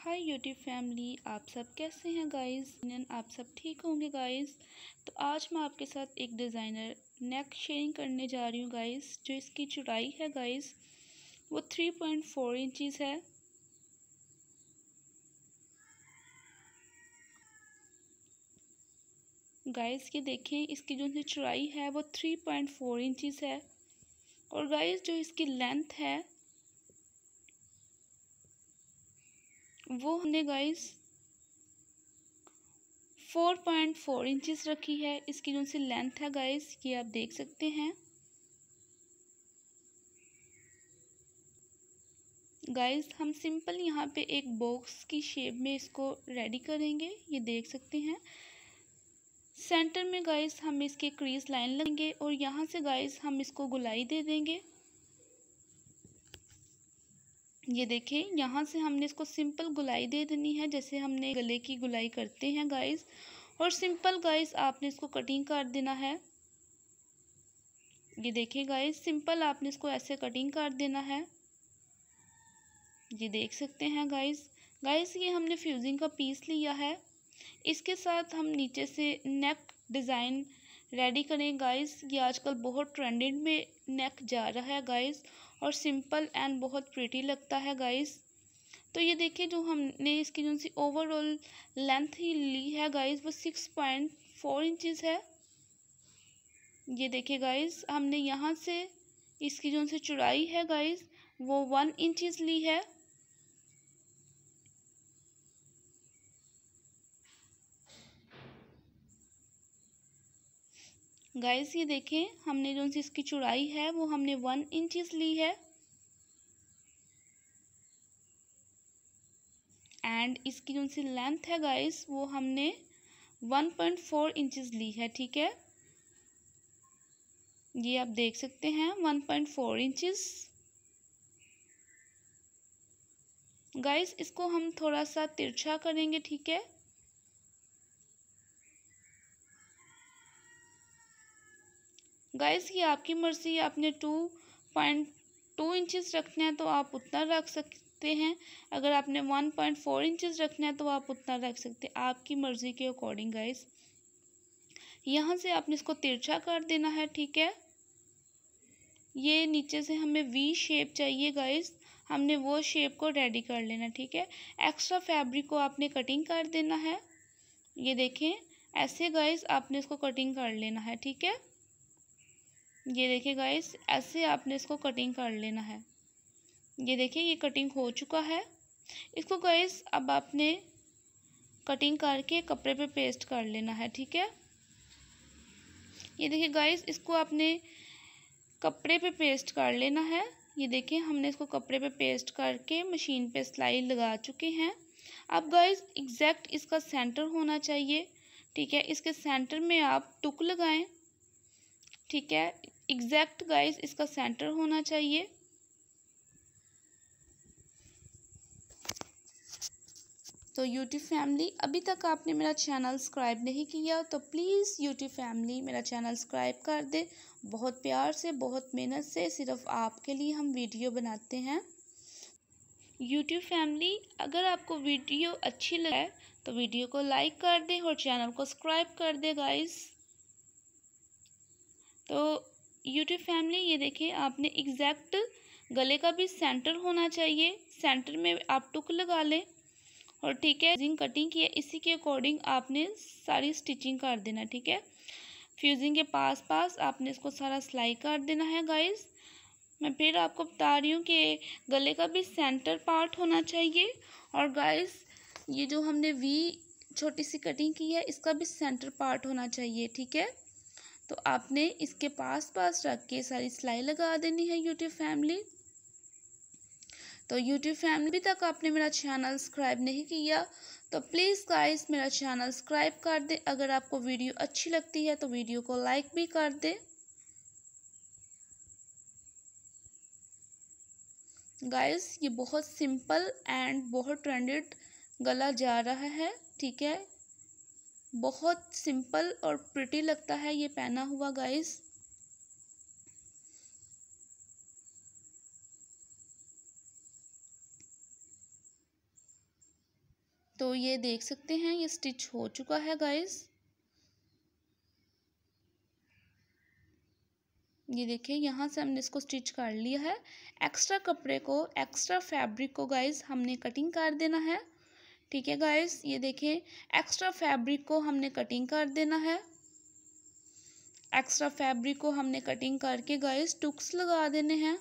hi YouTube family आप सब कैसे हैं गाइस आप सब ठीक होंगे गाइस तो आज मैं आपके साथ एक डिज़ाइनर नेक शेयरिंग करने जा रही हूँ गाइस जो इसकी चुड़ाई है गाइस वो थ्री पॉइंट फोर इंचज़ है गाइस ये देखें इसकी जो चुड़ाई है वो थ्री पॉइंट फोर इंचज़ है और गाइस जो इसकी लेंथ है वो हमने guys four point four inches रखी है इसकी जो सी लेंथ है गाइस ये आप देख सकते हैं गाइस हम सिंपल यहाँ पे एक बॉक्स की शेप में इसको रेडी करेंगे ये देख सकते हैं सेंटर में गाइस हम इसके क्रीज लाइन लगेंगे और यहाँ से गाइस हम इसको गुलाई दे देंगे ये देखें यहाँ से हमने इसको सिंपल गुलाई दे देनी है जैसे हमने गले की गुलाई करते हैं गाइस और सिंपल गाइस आपने इसको कटिंग कर देना है ये देखें गाइस सिंपल आपने इसको ऐसे कटिंग कर देना है ये देख सकते हैं गाइस गाइस ये हमने फ्यूजिंग का पीस लिया है इसके साथ हम नीचे से नेक डिज़ाइन रेडी करें गाइस ये आजकल बहुत ट्रेंडिंग में नेक जा रहा है गाइस और सिंपल एंड बहुत प्रिटी लगता है गाइस तो ये देखिए जो हमने इसकी जो सी ओवरऑल लेंथ ही ली है गाइस वो सिक्स पॉइंट फोर इंचज़ है ये देखिए गाइस हमने यहाँ से इसकी जो सी चुराई है गाइस वो वन इंचज़ ली है गाइस ये देखें हमने जो सी इसकी चौड़ाई है वो हमने वन इंचिस ली है एंड इसकी जो सी लेंथ है गाइस वो हमने वन पॉइंट फोर इंचिस ली है ठीक है ये आप देख सकते हैं one point four inches guys इसको हम थोड़ा सा तिरछा करेंगे ठीक है गाइस ये आपकी मर्ज़ी है आपने टू पॉइंट टू इंचज़ रखना है तो आप उतना रख सकते हैं अगर आपने वन पॉइंट फोर इंचज़ रखना है तो आप उतना रख सकते हैं आपकी मर्ज़ी के अकॉर्डिंग गाइस यहाँ से आपने इसको तिरछा कर देना है ठीक है ये नीचे से हमें वी शेप चाहिए गाइस हमने वो शेप को रेडी कर लेना ठीक है एक्स्ट्रा फैब्रिक को आपने कटिंग कर देना है ये देखें ऐसे गाइस आपने इसको कटिंग कर लेना है ठीक है ये देखिए गाइस ऐसे आपने इसको कटिंग कर लेना है ये देखिए ये कटिंग हो चुका है इसको गाइस अब आपने कटिंग करके कपड़े पे पेस्ट कर लेना है ठीक है ये देखिए गाइस इसको आपने कपड़े पे पेस्ट कर लेना है ये देखिए हमने इसको कपड़े पे पेस्ट करके मशीन पे सिलाई लगा चुके हैं अब गाइस एग्जैक्ट इसका सेंटर होना चाहिए ठीक है इसके सेंटर में आप टुक लगाएं ठीक है एग्जैक्ट गाइस इसका सेंटर होना चाहिए तो यूट्यूब फैमिली अभी तक आपने मेरा चैनल सब्सक्राइब नहीं किया तो प्लीज़ यूट्यूब फैमिली मेरा चैनल सब्सक्राइब कर दे बहुत प्यार से बहुत मेहनत से सिर्फ आपके लिए हम वीडियो बनाते हैं यूट्यूब फैमिली अगर आपको वीडियो अच्छी लगे तो वीडियो को लाइक कर दें और चैनल को सब्सक्राइब कर दें गाइस तो यूट्यूब फैमिली ये देखिए आपने एग्जैक्ट गले का भी सेंटर होना चाहिए सेंटर में आप टुक लगा लें और ठीक है फ्यूजिंग कटिंग की है इसी के अकॉर्डिंग आपने सारी स्टिचिंग कर देना ठीक है फ्यूजिंग के पास पास आपने इसको सारा सिलाई कर देना है गाइज़ मैं फिर आपको बता रही हूँ कि गले का भी सेंटर पार्ट होना चाहिए और गाइस ये जो हमने वी छोटी सी कटिंग की है इसका भी सेंटर पार्ट होना चाहिए ठीक है तो आपने इसके पास पास रख के सारी सिलाई लगा देनी है यूट्यूब फैमिली तो यूट्यूब फैमिली अभी तक आपने मेरा चैनल सब्सक्राइब नहीं किया तो प्लीज़ गाइस मेरा चैनल सब्सक्राइब कर दे अगर आपको वीडियो अच्छी लगती है तो वीडियो को लाइक भी कर दे गाइस ये बहुत सिंपल एंड बहुत ट्रेंडेड गला जा रहा है ठीक है बहुत सिंपल और प्रिटी लगता है ये पहना हुआ गाइस तो ये देख सकते हैं ये स्टिच हो चुका है गाइस ये देखिए यहाँ से हमने इसको स्टिच कर लिया है एक्स्ट्रा कपड़े को एक्स्ट्रा फैब्रिक को गाइस हमने कटिंग कर देना है ठीक है गाइस ये देखें एक्स्ट्रा फैब्रिक को हमने कटिंग कर देना है एक्स्ट्रा फैब्रिक को हमने कटिंग करके गाइस टुक्स लगा देने हैं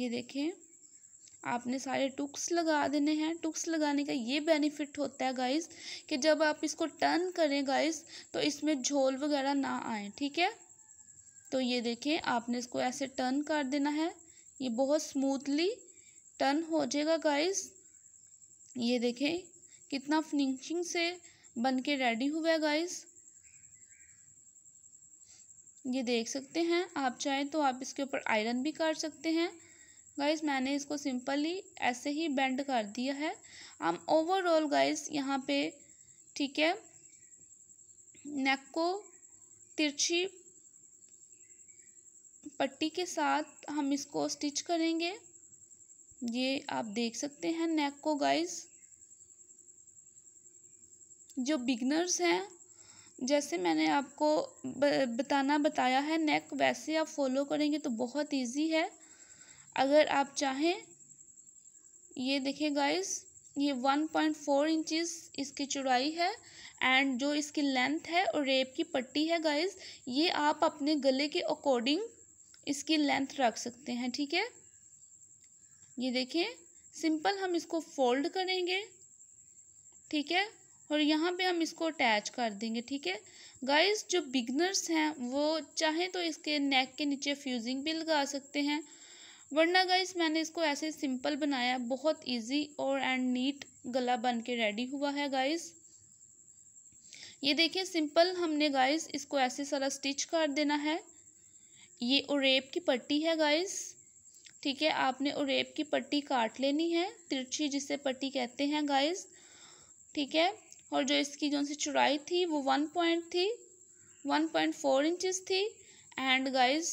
ये देखें आपने सारे टुक्स लगा देने हैं टुक्स लगाने का ये बेनिफिट होता है गाइस कि जब आप इसको टर्न करें गाइस तो इसमें झोल वगैरह ना आए ठीक है तो ये देखें आपने इसको ऐसे टर्न कर देना है ये बहुत स्मूथली टन हो जाएगा गाइस ये देखें कितना फिनिशिंग से बन के रेडी हुआ है गाइस ये देख सकते हैं आप चाहें तो आप इसके ऊपर आयरन भी कर सकते हैं गाइस मैंने इसको सिंपली ऐसे ही बेंड कर दिया है हम ओवरऑल गाइस यहाँ पे ठीक है नेक को तिरछी पट्टी के साथ हम इसको स्टिच करेंगे ये आप देख सकते हैं नेक को गाइस जो बिगनर्स हैं जैसे मैंने आपको बताना बताया है नेक वैसे आप फॉलो करेंगे तो बहुत इजी है अगर आप चाहें ये देखें गाइस ये वन पॉइंट फोर इंचिस इसकी चौड़ाई है एंड जो इसकी लेंथ है और रेप की पट्टी है गाइस ये आप अपने गले के अकॉर्डिंग इसकी लेंथ रख सकते हैं ठीक है ये देखिए सिंपल हम इसको फोल्ड करेंगे ठीक है और यहाँ पे हम इसको अटैच कर देंगे ठीक है गाइस जो बिगनर्स हैं वो चाहे तो इसके नेक के नीचे फ्यूजिंग भी लगा सकते हैं वरना गाइस मैंने इसको ऐसे सिंपल बनाया बहुत इजी और एंड नीट गला बन के रेडी हुआ है गाइस ये देखिए सिंपल हमने गाइस इसको ऐसे सारा स्टिच कर देना है ये और की पट्टी है गाइस ठीक है आपने उरेप की पट्टी काट लेनी है तिरछी जिसे पट्टी कहते हैं गाइस ठीक है और जो इसकी जो सी चौड़ाई थी वो वन पॉइंट थी वन पॉइंट फोर इंचज़ थी एंड गाइस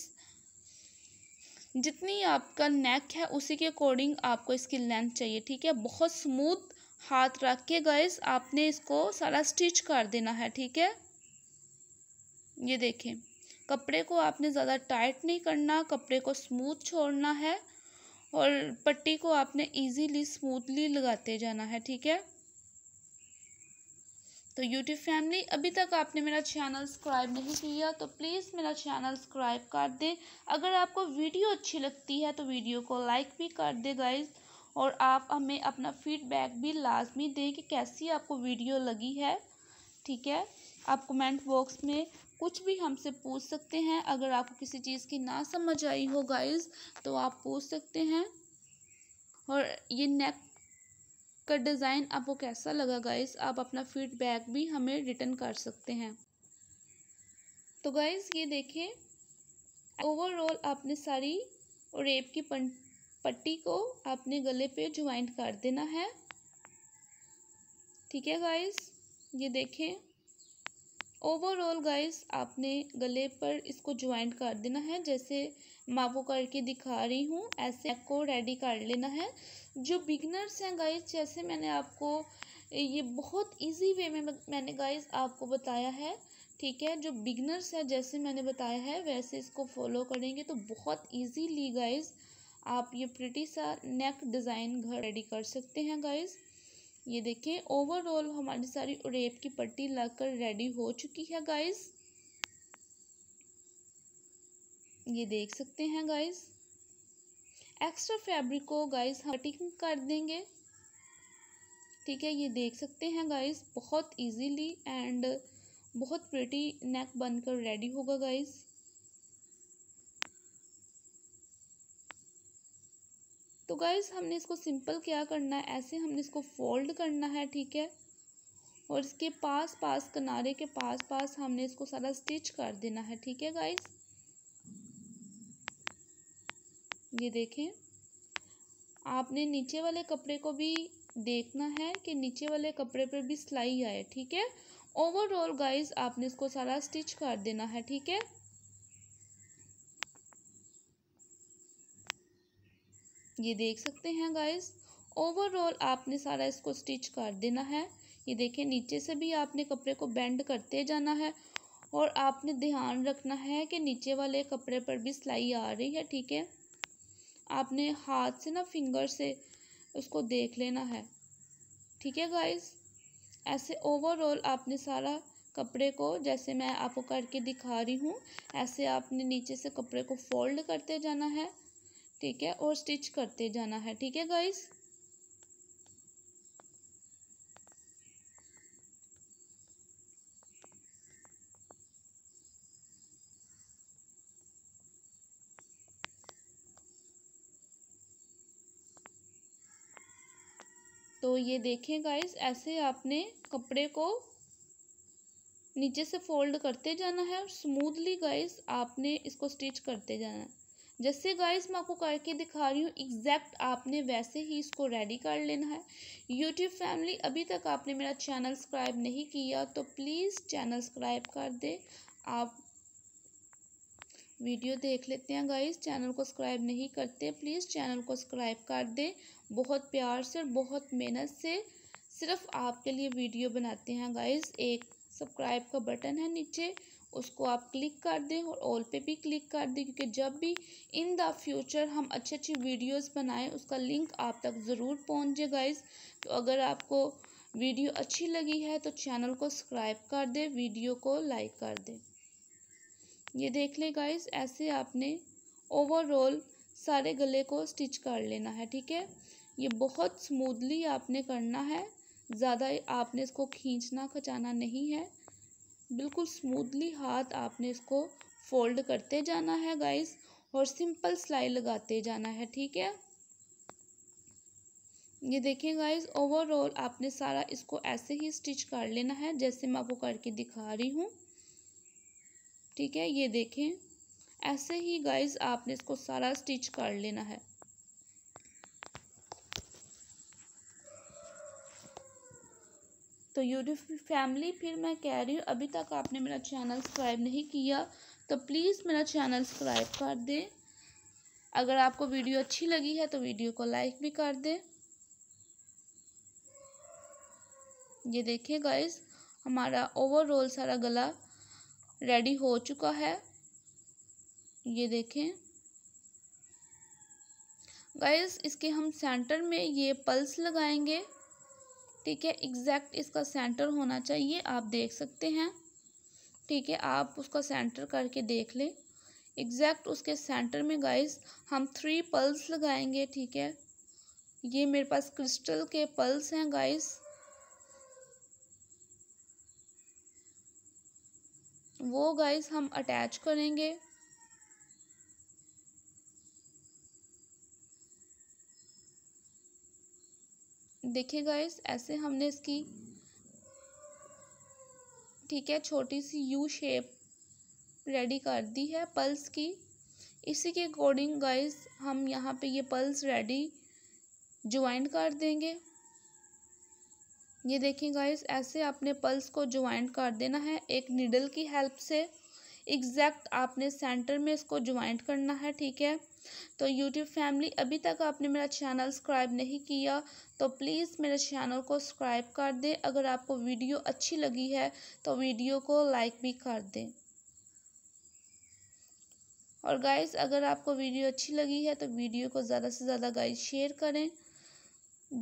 जितनी आपका नेक है उसी के अकॉर्डिंग आपको इसकी लेंथ चाहिए ठीक है बहुत स्मूथ हाथ रख के गाइस आपने इसको सारा स्टिच कर देना है ठीक है ये देखें कपड़े को आपने ज़्यादा टाइट नहीं करना कपड़े को स्मूथ छोड़ना है और पट्टी को आपने इजीली स्मूथली लगाते जाना है ठीक है तो यूट्यूब फैमिली अभी तक आपने मेरा चैनल सब्सक्राइब नहीं किया तो प्लीज़ मेरा चैनल सब्सक्राइब कर दें अगर आपको वीडियो अच्छी लगती है तो वीडियो को लाइक भी कर दे गाइज और आप हमें अपना फीडबैक भी लाजमी दें कि कैसी आपको वीडियो लगी है ठीक है आप कमेंट बॉक्स में कुछ भी हमसे पूछ सकते हैं अगर आपको किसी चीज़ की ना समझ आई हो गाइज तो आप पूछ सकते हैं और ये नेक का डिज़ाइन आपको कैसा लगा गाइज आप अपना फीडबैक भी हमें रिटर्न कर सकते हैं तो गाइज ये देखिए ओवरऑल आपने सारी और रेप की पट्टी को आपने गले पे ज्वाइंट कर देना है ठीक है गाइज ये देखें ओवरऑल गाइस आपने गले पर इसको ज्वाइंट कर देना है जैसे मैं आपको करके दिखा रही हूँ ऐसे को रेडी कर लेना है जो बिगनर्स हैं गाइस जैसे मैंने आपको ये बहुत इजी वे में मैंने गाइस आपको बताया है ठीक है जो बिगनर्स हैं जैसे मैंने बताया है वैसे इसको फॉलो करेंगे तो बहुत ईजीली गाइज़ आप ये प्रिटी सा नेक डिज़ाइन घर रेडी कर सकते हैं गाइज़ ये देखें ओवरऑल हमारी सारी रेप की पट्टी लगकर रेडी हो चुकी है गाइस ये देख सकते हैं गाइस एक्स्ट्रा फैब्रिक को गाइस हम कटिंग कर देंगे ठीक है ये देख सकते हैं गाइस बहुत इजीली एंड बहुत प्रिटी नेक बनकर रेडी होगा गाइस तो गाइज हमने इसको सिंपल क्या करना है ऐसे हमने इसको फोल्ड करना है ठीक है और इसके पास पास किनारे के पास पास हमने इसको सारा स्टिच कर देना है ठीक है गाइज ये देखें आपने नीचे वाले कपड़े को भी देखना है कि नीचे वाले कपड़े पर भी सिलाई आए ठीक है ओवरऑल गाइज आपने इसको सारा स्टिच कर देना है ठीक है ये देख सकते हैं गाइस ओवरऑल आपने सारा इसको स्टिच कर देना है ये देखें नीचे से भी आपने कपड़े को बेंड करते जाना है और आपने ध्यान रखना है कि नीचे वाले कपड़े पर भी सिलाई आ रही है ठीक है आपने हाथ से ना फिंगर से उसको देख लेना है ठीक है गाइस ऐसे ओवरऑल आपने सारा कपड़े को जैसे मैं आपको करके दिखा रही हूँ ऐसे आपने नीचे से कपड़े को फोल्ड करते जाना है ठीक है और स्टिच करते जाना है ठीक है गाइस तो ये देखें गाइस ऐसे आपने कपड़े को नीचे से फोल्ड करते जाना है और स्मूथली गाइस आपने इसको स्टिच करते जाना है जैसे गाइस मैं आपको करके दिखा रही हूँ एग्जैक्ट आपने वैसे ही इसको रेडी कर लेना है यूट्यूब फैमिली अभी तक आपने मेरा चैनल सब्सक्राइब नहीं किया तो प्लीज़ चैनल सब्सक्राइब कर दे आप वीडियो देख लेते हैं गाइस चैनल को सब्सक्राइब नहीं करते प्लीज़ चैनल को सब्सक्राइब कर दे बहुत प्यार से और बहुत मेहनत से सिर्फ आपके लिए वीडियो बनाते हैं गाइस एक सब्सक्राइब का बटन है नीचे उसको आप क्लिक कर दें और ऑल पे भी क्लिक कर दें क्योंकि जब भी इन द फ्यूचर हम अच्छी अच्छी वीडियोस बनाएं उसका लिंक आप तक ज़रूर पहुँच जाए गाइज़ तो अगर आपको वीडियो अच्छी लगी है तो चैनल को सब्सक्राइब कर दें वीडियो को लाइक कर दें ये देख लें गाइज ऐसे आपने ओवरऑल सारे गले को स्टिच कर लेना है ठीक है ये बहुत स्मूदली आपने करना है ज़्यादा आपने इसको खींचना खचाना नहीं है बिल्कुल स्मूथली हाथ आपने इसको फोल्ड करते जाना है गाइस और सिंपल सिलाई लगाते जाना है ठीक है ये देखिए गाइस ओवरऑल आपने सारा इसको ऐसे ही स्टिच कर लेना है जैसे मैं आपको करके दिखा रही हूँ ठीक है ये देखें ऐसे ही गाइस आपने इसको सारा स्टिच कर लेना है तो यूट्यूब फैमिली फिर मैं कह रही हूँ अभी तक आपने मेरा चैनल सब्सक्राइब नहीं किया तो प्लीज़ मेरा चैनल सब्सक्राइब कर दें अगर आपको वीडियो अच्छी लगी है तो वीडियो को लाइक भी कर दें ये देखिए गाइस हमारा ओवरऑल सारा गला रेडी हो चुका है ये देखें गाइस इसके हम सेंटर में ये पल्स लगाएंगे ठीक है एग्जैक्ट इसका सेंटर होना चाहिए आप देख सकते हैं ठीक है आप उसका सेंटर करके देख लें एग्जैक्ट उसके सेंटर में गाइस हम थ्री पल्स लगाएंगे ठीक है ये मेरे पास क्रिस्टल के पल्स हैं गाइस वो गाइस हम अटैच करेंगे देखिए गाइस ऐसे हमने इसकी ठीक है छोटी सी यू शेप रेडी कर दी है पल्स की इसी के अकॉर्डिंग गाइस हम यहाँ पे ये पल्स रेडी ज्वाइन कर देंगे ये देखिए गाइस ऐसे आपने पल्स को ज्वाइंट कर देना है एक निडल की हेल्प से एग्जैक्ट आपने सेंटर में इसको ज्वाइंट करना है ठीक है तो यूट्यूब फैमिली अभी तक आपने मेरा चैनल सब्सक्राइब नहीं किया तो प्लीज़ मेरे चैनल को सब्सक्राइब कर दें अगर आपको वीडियो अच्छी लगी है तो वीडियो को लाइक भी कर दें और गाइस अगर आपको वीडियो अच्छी लगी है तो वीडियो को ज़्यादा से ज़्यादा गाइस शेयर करें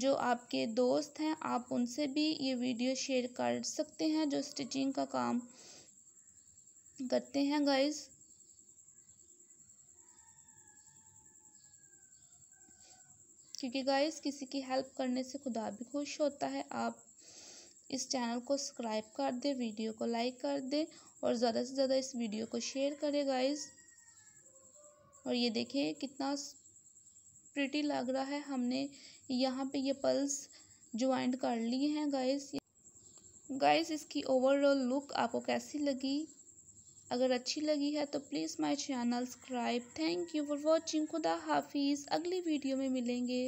जो आपके दोस्त हैं आप उनसे भी ये वीडियो शेयर कर सकते हैं जो स्टिचिंग का काम करते हैं गाइस क्योंकि गाइस किसी की हेल्प करने से खुदा भी खुश होता है आप इस चैनल को सब्सक्राइब कर दें वीडियो को लाइक कर दें और ज़्यादा से ज़्यादा इस वीडियो को शेयर करें गाइस और ये देखें कितना प्रिटी लग रहा है हमने यहाँ पे ये पल्स ज्वाइंट कर लिए हैं गाइस गाइस इसकी ओवरऑल लुक आपको कैसी लगी अगर अच्छी लगी है तो please my channel subscribe thank you for watching खुदा हाफिज़ अगली वीडियो में मिलेंगे